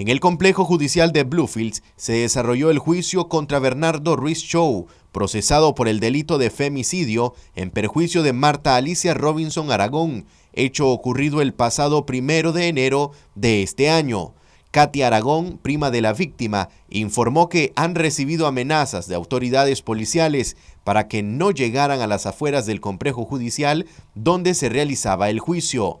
En el complejo judicial de Bluefields se desarrolló el juicio contra Bernardo Ruiz Show, procesado por el delito de femicidio en perjuicio de Marta Alicia Robinson Aragón, hecho ocurrido el pasado primero de enero de este año. Katy Aragón, prima de la víctima, informó que han recibido amenazas de autoridades policiales para que no llegaran a las afueras del complejo judicial donde se realizaba el juicio.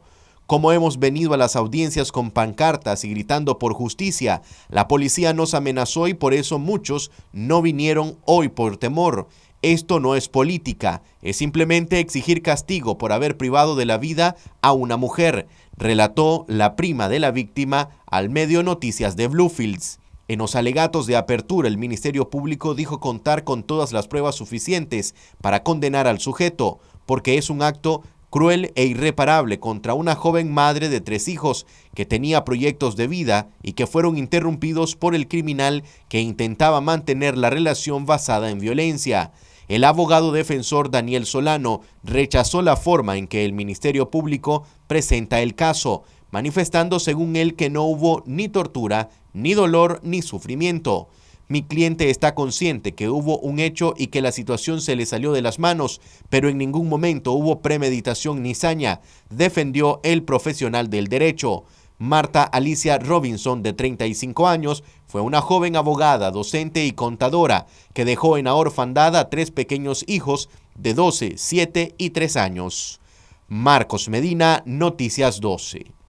Como hemos venido a las audiencias con pancartas y gritando por justicia, la policía nos amenazó y por eso muchos no vinieron hoy por temor. Esto no es política, es simplemente exigir castigo por haber privado de la vida a una mujer, relató la prima de la víctima al medio Noticias de Bluefields. En los alegatos de apertura, el Ministerio Público dijo contar con todas las pruebas suficientes para condenar al sujeto, porque es un acto cruel e irreparable contra una joven madre de tres hijos que tenía proyectos de vida y que fueron interrumpidos por el criminal que intentaba mantener la relación basada en violencia. El abogado defensor Daniel Solano rechazó la forma en que el Ministerio Público presenta el caso, manifestando según él que no hubo ni tortura, ni dolor, ni sufrimiento. Mi cliente está consciente que hubo un hecho y que la situación se le salió de las manos, pero en ningún momento hubo premeditación ni saña, defendió el profesional del derecho. Marta Alicia Robinson, de 35 años, fue una joven abogada, docente y contadora que dejó en la orfandad a tres pequeños hijos de 12, 7 y 3 años. Marcos Medina, Noticias 12.